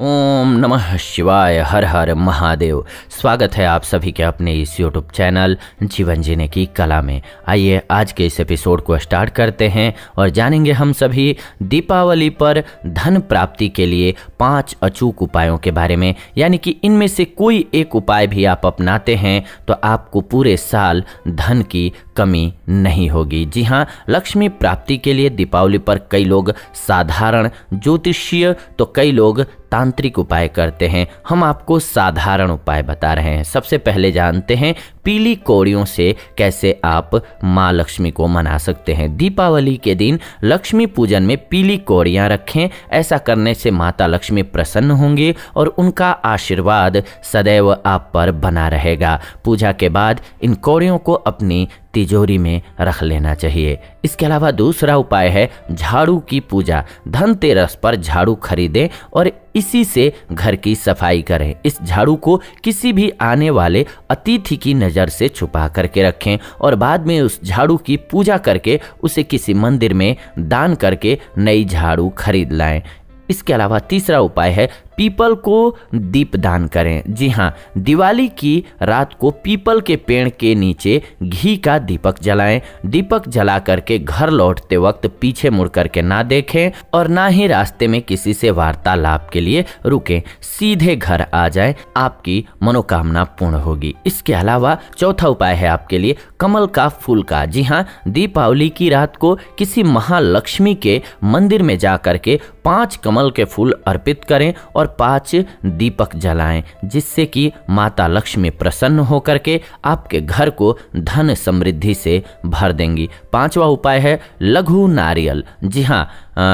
ओम नमः शिवाय हर हर महादेव स्वागत है आप सभी के अपने इस यूट्यूब चैनल जीवन जीने की कला में आइए आज के इस एपिसोड को स्टार्ट करते हैं और जानेंगे हम सभी दीपावली पर धन प्राप्ति के लिए पांच अचूक उपायों के बारे में यानी कि इनमें से कोई एक उपाय भी आप अपनाते हैं तो आपको पूरे साल धन की कमी नहीं होगी जी हाँ लक्ष्मी प्राप्ति के लिए दीपावली पर कई लोग साधारण ज्योतिषीय तो कई लोग तांत्रिक उपाय करते हैं हम आपको साधारण उपाय बता रहे हैं सबसे पहले जानते हैं पीली कौड़ियों से कैसे आप माँ लक्ष्मी को मना सकते हैं दीपावली के दिन लक्ष्मी पूजन में पीली कौड़ियाँ रखें ऐसा करने से माता लक्ष्मी प्रसन्न होंगी और उनका आशीर्वाद सदैव आप पर बना रहेगा पूजा के बाद इन कौड़ियों को अपनी तिजोरी में रख लेना चाहिए इसके अलावा दूसरा उपाय है झाड़ू की पूजा धनतेरस पर झाड़ू खरीदें और इसी से घर की सफाई करें इस झाड़ू को किसी भी आने वाले अतिथि की नज़र नज़र से छुपा करके रखें और बाद में उस झाड़ू की पूजा करके उसे किसी मंदिर में दान करके नई झाड़ू खरीद लाएं इसके अलावा तीसरा उपाय है पीपल को दीप दान करें जी हाँ दिवाली की रात को पीपल के पेड़ के नीचे घी का दीपक जलाएं दीपक जला करके घर लौटते वक्त पीछे मुड़ करके ना देखें और ना ही रास्ते में किसी से वार्तालाप के लिए रुकें सीधे घर आ जाएं आपकी मनोकामना पूर्ण होगी इसके अलावा चौथा उपाय है आपके लिए कमल का फूल का जी हाँ दीपावली की रात को किसी महालक्ष्मी के मंदिर में जा करके पांच कमल के फूल अर्पित करें और और पांच दीपक जलाएं जिससे कि माता लक्ष्मी प्रसन्न होकर के आपके घर को धन समृद्धि से भर देंगी पांचवा उपाय है लघु नारियल जी हाँ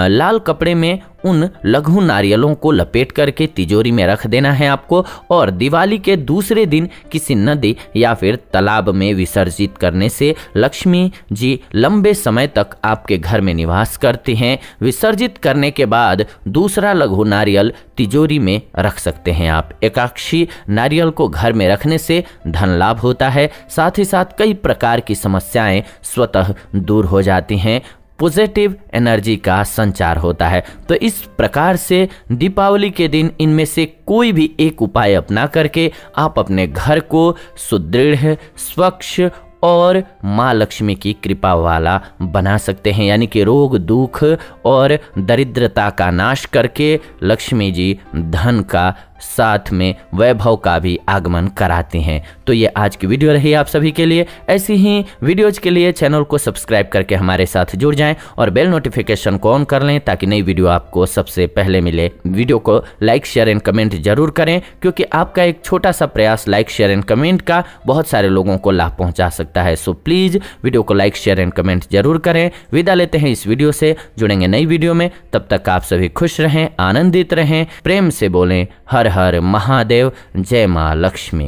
लाल कपड़े में उन लघु नारियलों को लपेट करके तिजोरी में रख देना है आपको और दिवाली के दूसरे दिन किसी नदी या फिर तालाब में विसर्जित करने से लक्ष्मी जी लंबे समय तक आपके घर में निवास करती हैं विसर्जित करने के बाद दूसरा लघु नारियल तिजोरी में रख सकते हैं आप एकाक्षी नारियल को घर में रखने से धन लाभ होता है साथ ही साथ कई प्रकार की समस्याएं स्वतः दूर हो जाती हैं पॉजिटिव एनर्जी का संचार होता है तो इस प्रकार से दीपावली के दिन इनमें से कोई भी एक उपाय अपना करके आप अपने घर को सुदृढ़ स्वच्छ और माँ लक्ष्मी की कृपा वाला बना सकते हैं यानी कि रोग दुख और दरिद्रता का नाश करके लक्ष्मी जी धन का साथ में वैभव का भी आगमन कराते हैं तो ये आज की वीडियो रही आप सभी के लिए ऐसी ही वीडियोज के लिए चैनल को सब्सक्राइब करके हमारे साथ जुड़ जाएं और बेल नोटिफिकेशन को ऑन कर लें ताकि नई वीडियो आपको सबसे पहले मिले वीडियो को लाइक शेयर एंड कमेंट जरूर करें क्योंकि आपका एक छोटा सा प्रयास लाइक शेयर एंड कमेंट का बहुत सारे लोगों को लाभ पहुंचा सकता है सो प्लीज़ वीडियो को लाइक शेयर एंड कमेंट जरूर करें विदा लेते हैं इस वीडियो से जुड़ेंगे नई वीडियो में तब तक आप सभी खुश रहें आनंदित रहें प्रेम से बोलें हर हर महादेव जय माँ लक्ष्मी